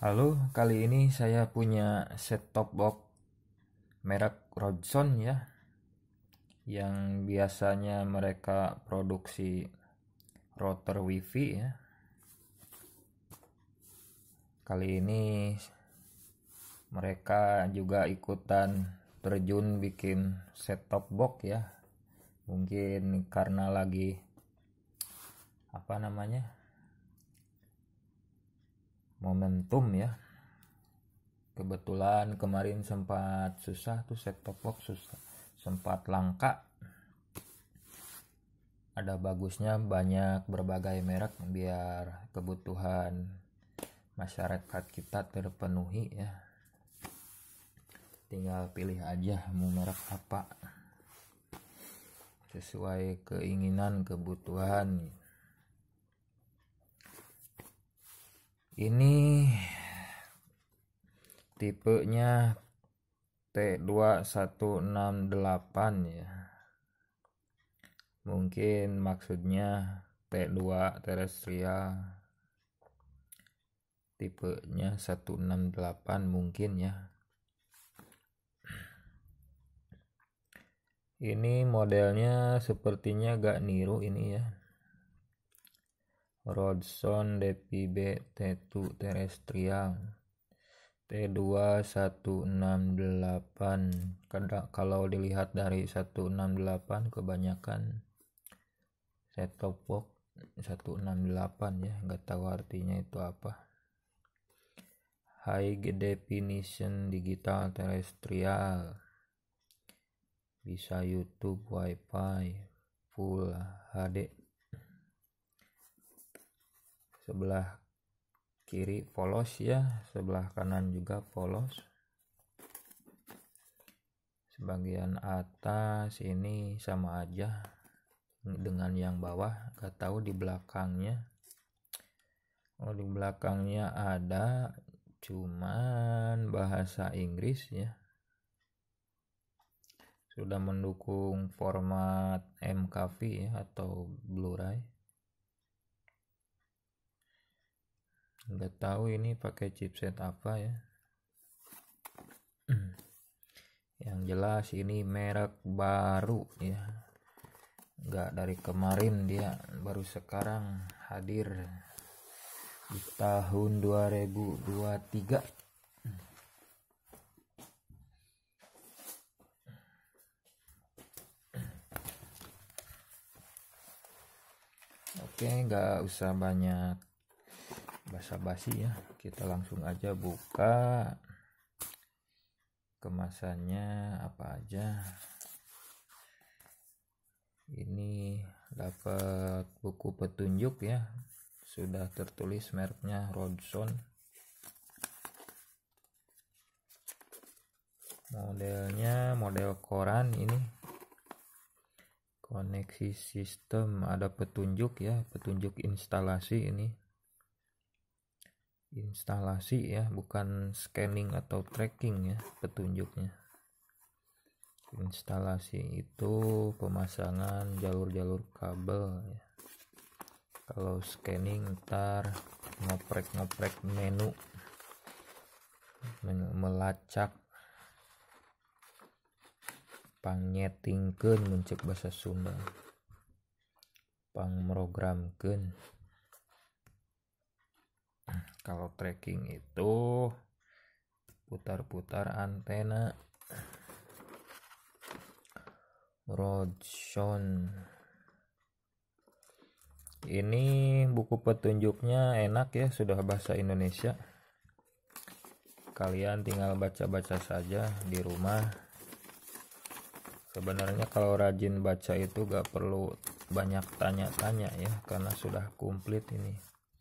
Halo, kali ini saya punya set top box merek Rodson ya. Yang biasanya mereka produksi router WiFi ya. Kali ini mereka juga ikutan terjun bikin set top box ya. Mungkin karena lagi apa namanya? momentum ya kebetulan kemarin sempat susah tuh set top box susah sempat langka ada bagusnya banyak berbagai merek biar kebutuhan masyarakat kita terpenuhi ya tinggal pilih aja mau merek apa sesuai keinginan kebutuhan ini tipenya T2168 ya mungkin maksudnya T2 terestrial tipenya 168 mungkin ya ini modelnya sepertinya gak niru ini ya Rodson DPB T2 terestrial T2168 kalau dilihat dari 168 kebanyakan set top box 168 ya nggak tahu artinya itu apa high definition digital terestrial bisa YouTube WiFi Full HD sebelah kiri polos ya sebelah kanan juga polos sebagian atas ini sama aja dengan yang bawah gak tahu di belakangnya oh di belakangnya ada cuman bahasa Inggris ya sudah mendukung format MKV ya, atau Blu-ray nggak tahu ini pakai chipset apa ya yang jelas ini merek baru ya nggak dari kemarin dia baru sekarang hadir di tahun 2023 Oke, nggak usah banyak basa-basi ya kita langsung aja buka kemasannya apa aja ini dapat buku petunjuk ya sudah tertulis mereknya Rodson modelnya model koran ini koneksi sistem ada petunjuk ya petunjuk instalasi ini instalasi ya bukan scanning atau tracking ya petunjuknya instalasi itu pemasangan jalur-jalur kabel ya. kalau scanning ntar ngoprek-ngoprek menu melacak pangnyetingkan mencek bahasa Sunda pangprogramkeun kalau tracking itu putar-putar antena Rodson ini buku petunjuknya enak ya sudah bahasa Indonesia kalian tinggal baca-baca saja di rumah sebenarnya kalau rajin baca itu gak perlu banyak tanya-tanya ya karena sudah komplit ini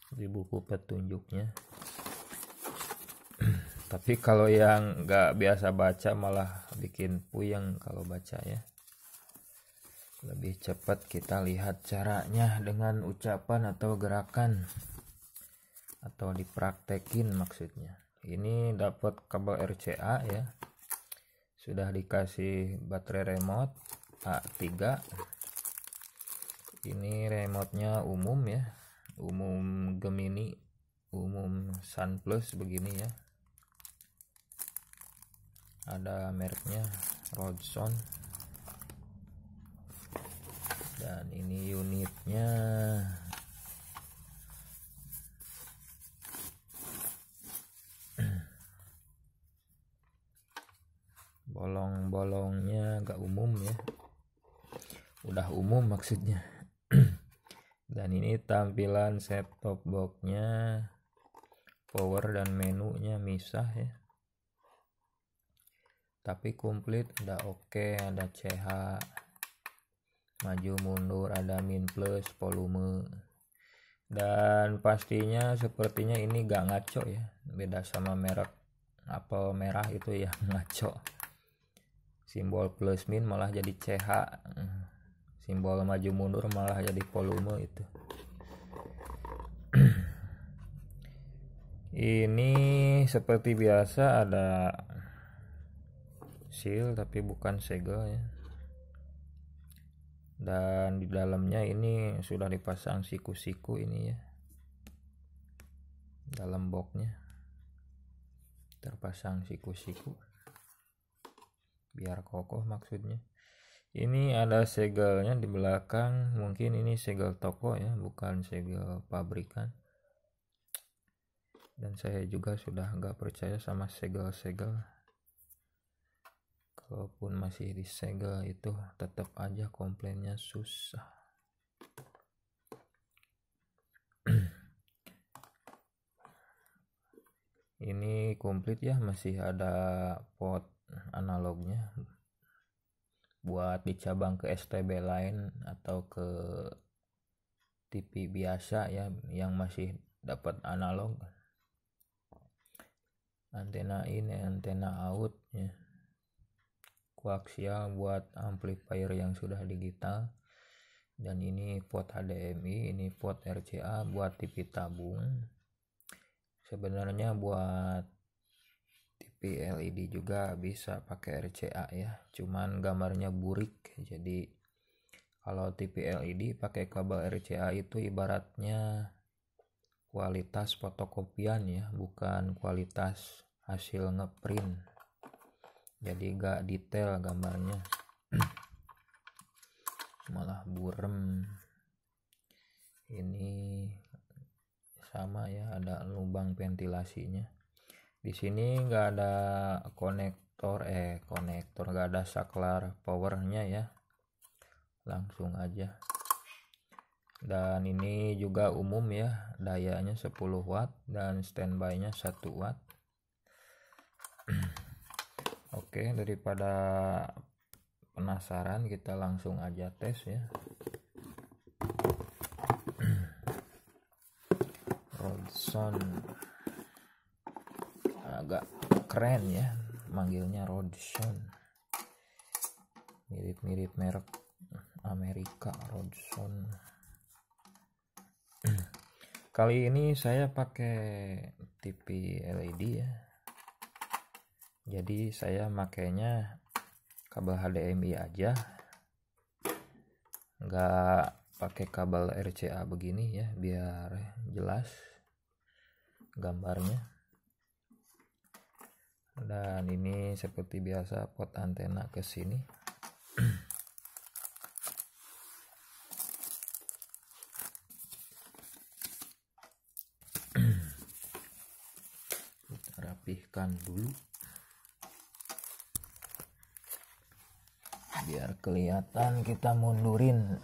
di buku petunjuknya tapi kalau yang nggak biasa baca malah bikin puyeng kalau baca ya lebih cepat kita lihat caranya dengan ucapan atau gerakan atau dipraktekin maksudnya ini dapat kabel RCA ya sudah dikasih baterai remote A3 ini remote umum ya umum Gemini umum Sun Plus begini ya ada mereknya Rodson dan ini unitnya bolong-bolongnya agak umum ya udah umum maksudnya dan ini tampilan set top boxnya power dan menunya misah ya tapi komplit ada oke okay, ada CH maju mundur ada min plus volume dan pastinya sepertinya ini gak ngaco ya beda sama merek apa merah itu ya ngaco simbol plus min malah jadi CH simbol maju mundur malah jadi volume itu ini seperti biasa ada seal tapi bukan segel ya dan di dalamnya ini sudah dipasang siku-siku ini ya dalam boxnya terpasang siku-siku biar kokoh maksudnya ini ada segelnya di belakang mungkin ini segel toko ya bukan segel pabrikan dan saya juga sudah nggak percaya sama segel-segel kalaupun masih disegel itu tetap aja komplainnya susah ini komplit ya masih ada pot analognya buat di cabang ke STB lain atau ke TV biasa ya yang masih dapat analog antena ini antena out ya koaksial buat amplifier yang sudah digital dan ini port HDMI ini port RCA buat TV tabung sebenarnya buat LCP LED juga bisa pakai RCA ya cuman gambarnya burik jadi kalau TV LED pakai kabel RCA itu ibaratnya kualitas fotokopian ya bukan kualitas hasil ngeprint jadi gak detail gambarnya malah burem ini sama ya ada lubang ventilasinya di sini nggak ada konektor eh konektor nggak ada saklar powernya ya langsung aja dan ini juga umum ya dayanya 10 watt dan standbynya 1 watt oke daripada penasaran kita langsung aja tes ya Rodson agak keren ya manggilnya Rodson mirip-mirip merek Amerika Rodson kali ini saya pakai TV LED ya jadi saya makainya kabel HDMI aja nggak pakai kabel RCA begini ya biar jelas gambarnya dan ini seperti biasa pot antena ke sini kita rapihkan dulu biar kelihatan kita mundurin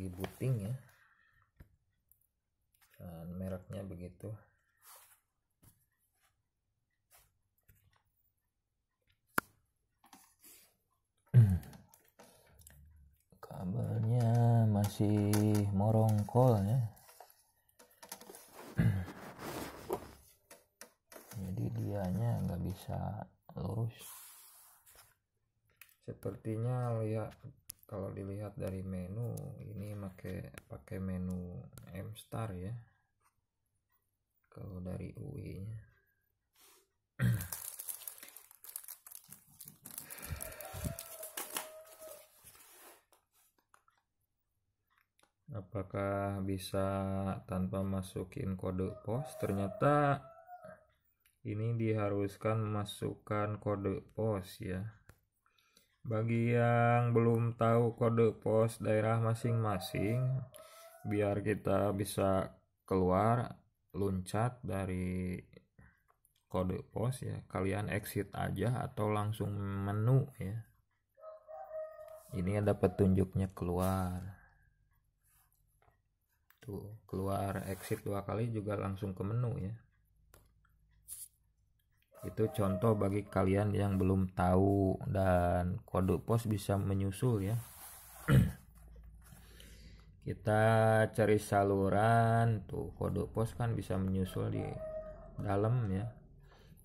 lagi booting ya dan mereknya begitu kabelnya masih morongkol ya jadi dianya nggak bisa lurus sepertinya lihat kalau dilihat dari menu ini pakai pakai menu M star ya kalau dari UI nya apakah bisa tanpa masukin kode pos ternyata ini diharuskan masukkan kode pos ya bagi yang belum tahu kode pos daerah masing-masing, biar kita bisa keluar luncat dari kode pos ya, kalian exit aja atau langsung menu ya. Ini ada petunjuknya keluar. Tuh, keluar exit dua kali juga langsung ke menu ya itu contoh bagi kalian yang belum tahu dan kode pos bisa menyusul ya kita cari saluran tuh kode pos kan bisa menyusul di dalam ya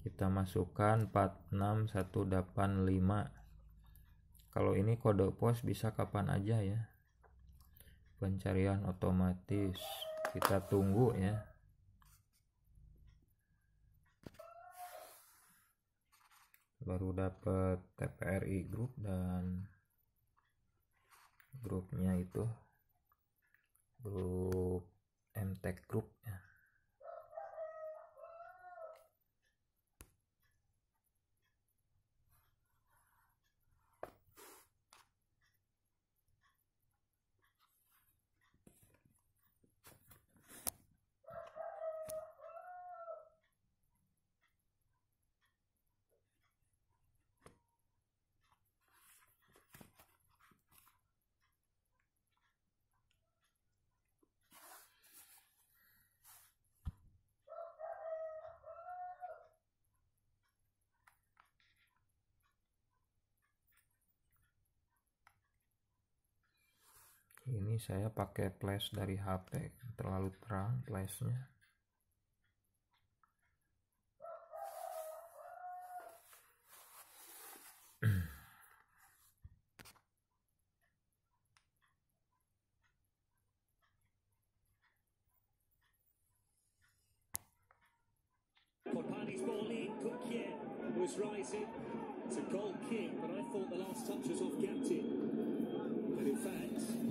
kita masukkan 46185 kalau ini kode pos bisa kapan aja ya pencarian otomatis kita tunggu ya baru dapat TPRI group dan grupnya itu grup MTech group ya. ini saya pakai flash dari HP terlalu terang flashnya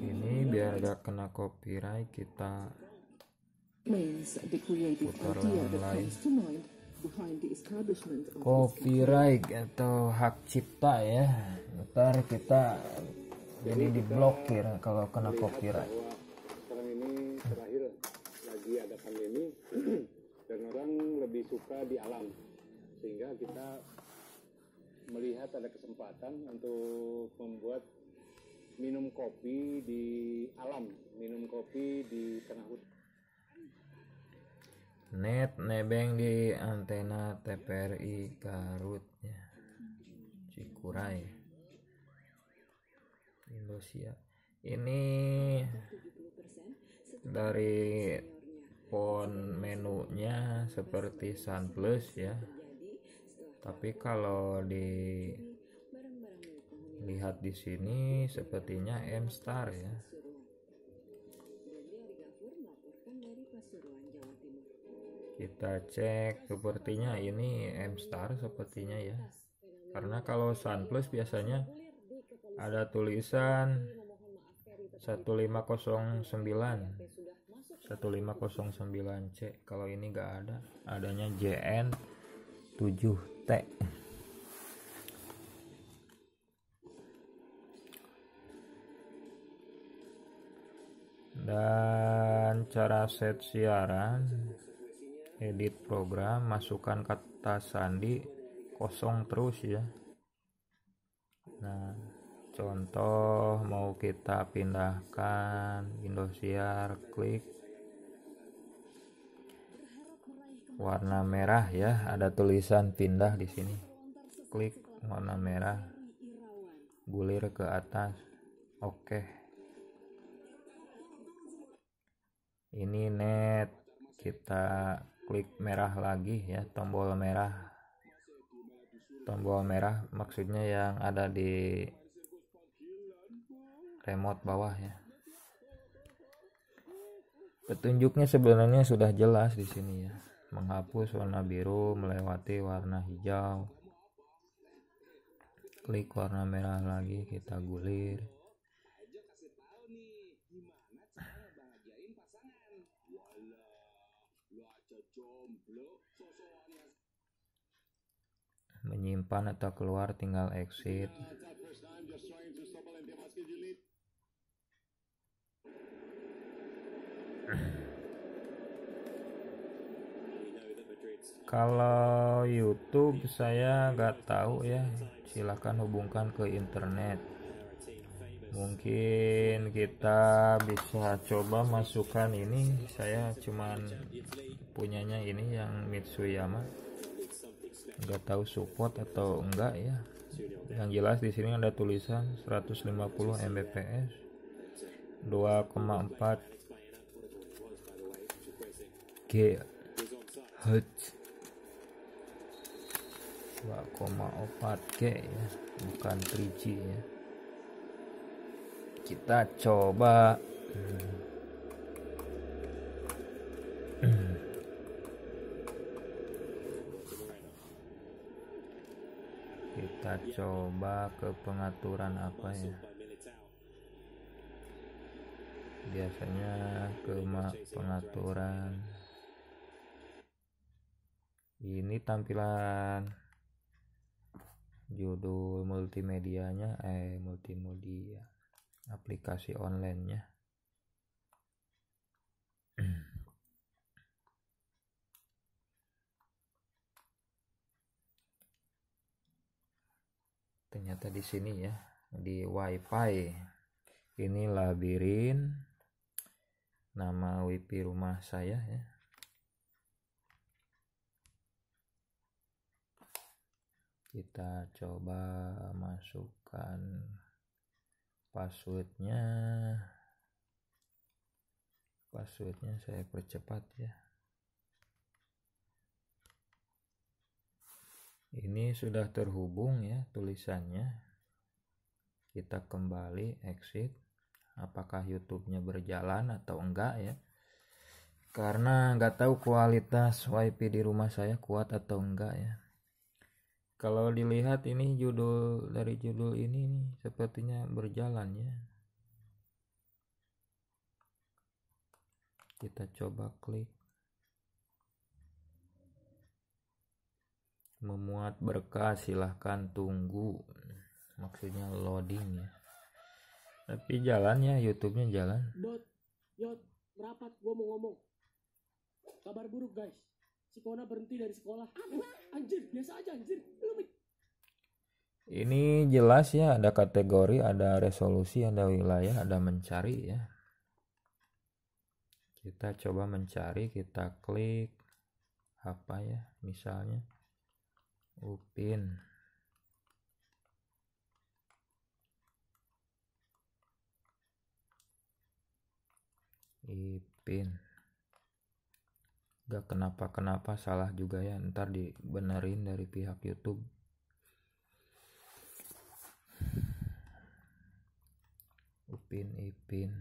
Ini biar gak kena copyright kita putar yang lain copyright atau hak cipta ya ntar kita jadi diblokir kalau kena copyright sekarang ini terakhir lagi ada pandemi dan orang lebih suka di alam sehingga kita melihat ada kesempatan untuk membuat minum kopi di alam, minum kopi di tengah hutan. Net nebeng di antena TPRI Garut ya. cikurai Indonesia. Ini dari pon menunya seperti Sun Plus ya. Tapi kalau di lihat di sini sepertinya M star ya kita cek sepertinya ini M star sepertinya ya karena kalau Sun Plus biasanya ada tulisan 1509 1509C kalau ini enggak ada adanya JN 7T dan cara set siaran edit program masukkan kata sandi kosong terus ya nah contoh mau kita pindahkan Indosiar klik warna merah ya ada tulisan pindah di sini klik warna merah gulir ke atas oke okay. ini net kita klik merah lagi ya tombol merah tombol merah maksudnya yang ada di remote bawah ya petunjuknya sebenarnya sudah jelas di sini ya menghapus warna biru melewati warna hijau klik warna merah lagi kita gulir menyimpan atau keluar tinggal exit kalau YouTube saya nggak tahu ya silahkan hubungkan ke internet mungkin kita bisa coba masukkan ini saya cuman punyanya ini yang Mitsuyama nggak tahu support atau enggak ya yang jelas di sini ada tulisan 150 Mbps 2,4 GHz 2,4 G ya bukan 3G ya kita coba kita coba ke pengaturan apa ya biasanya ke pengaturan ini tampilan judul multimedianya eh multimedia aplikasi online-nya. Ternyata di sini ya, di WiFi. Ini labirin nama WiFi rumah saya ya. Kita coba masukkan passwordnya passwordnya saya percepat ya ini sudah terhubung ya tulisannya kita kembali exit apakah YouTube-nya berjalan atau enggak ya karena nggak tahu kualitas WiFi di rumah saya kuat atau enggak ya kalau dilihat ini judul dari judul ini nih sepertinya berjalan ya kita coba klik memuat berkas silahkan tunggu maksudnya loading ya tapi jalannya YouTube-nya jalan Dot, yot rapat gua mau ngomong kabar buruk guys si Kona berhenti dari sekolah apa anjir biasa aja anjir ini jelas ya ada kategori ada resolusi ada wilayah ada mencari ya kita coba mencari kita klik apa ya misalnya upin ipin gak kenapa-kenapa salah juga ya ntar dibenerin dari pihak YouTube Upin Ipin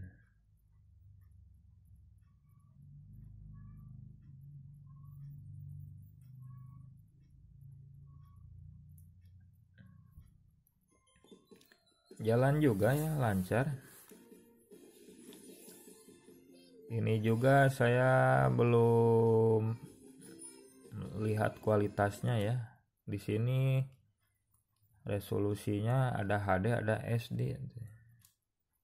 jalan juga ya lancar ini juga saya belum lihat kualitasnya ya. Di sini resolusinya ada HD, ada SD.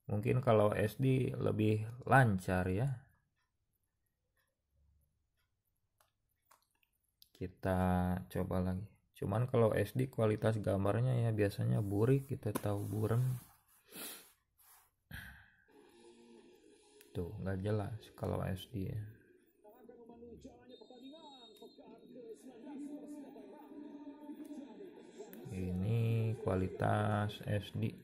Mungkin kalau SD lebih lancar ya. Kita coba lagi. Cuman kalau SD kualitas gambarnya ya biasanya burik, kita tahu buram. tuh nggak jelas kalau SD ya. ini kualitas SD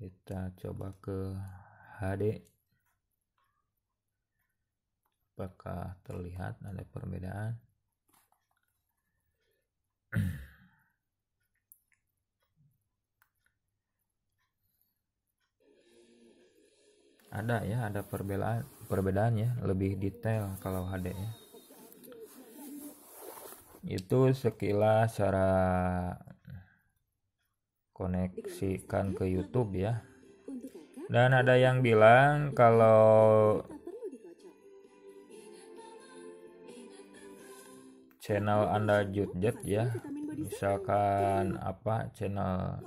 kita coba ke HD apakah terlihat ada perbedaan ada ya ada perbedaan perbedaan ya lebih detail kalau HD ya itu sekilas cara koneksikan ke YouTube ya dan ada yang bilang kalau channel anda jutjet ya misalkan apa channel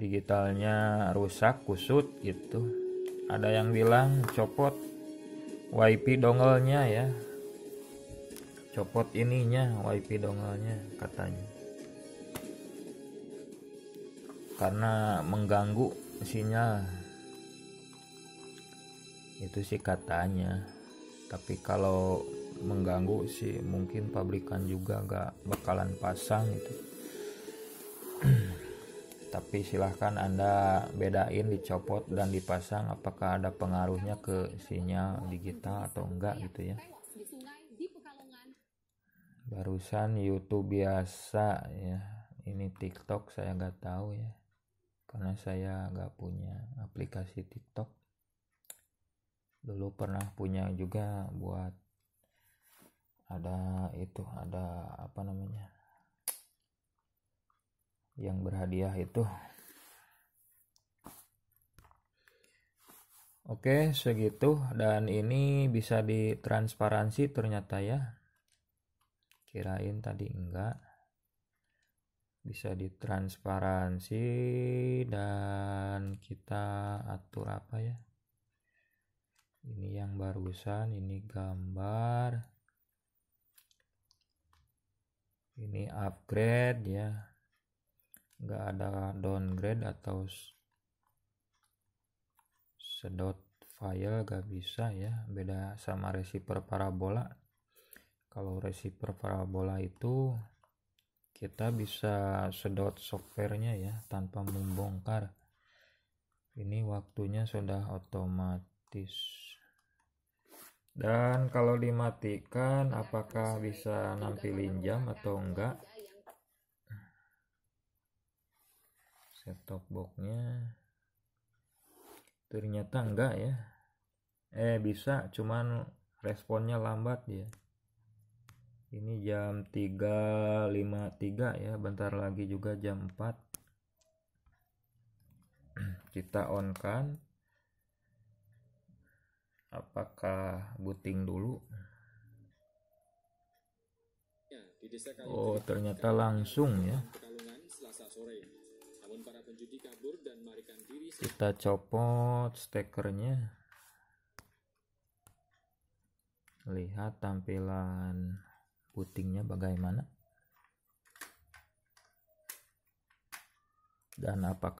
digitalnya rusak kusut gitu ada yang bilang copot wifi dongelnya ya copot ininya wifi dongelnya katanya karena mengganggu sinyal itu sih katanya tapi kalau mengganggu sih mungkin pabrikan juga gak bakalan pasang itu tapi silahkan Anda bedain dicopot dan dipasang apakah ada pengaruhnya ke sinyal digital atau enggak gitu ya barusan YouTube biasa ya ini TikTok saya nggak tahu ya karena saya nggak punya aplikasi TikTok dulu pernah punya juga buat ada itu ada apa namanya yang berhadiah itu Oke, segitu dan ini bisa ditransparansi ternyata ya. Kirain tadi enggak. Bisa ditransparansi dan kita atur apa ya? Ini yang barusan, ini gambar. Ini upgrade ya nggak ada downgrade atau sedot file nggak bisa ya beda sama receiver parabola kalau receiver parabola itu kita bisa sedot softwarenya ya tanpa membongkar ini waktunya sudah otomatis dan kalau dimatikan apakah bisa nampilin jam atau enggak set boxnya ternyata enggak ya eh bisa cuman responnya lambat ya ini jam 3.53 ya bentar lagi juga jam 4 kita on kan apakah booting dulu ya, oh ternyata langsung ya namun para penjudi kabur dan marikan diri kita copot stekernya. Lihat tampilan putingnya bagaimana. Dan apakah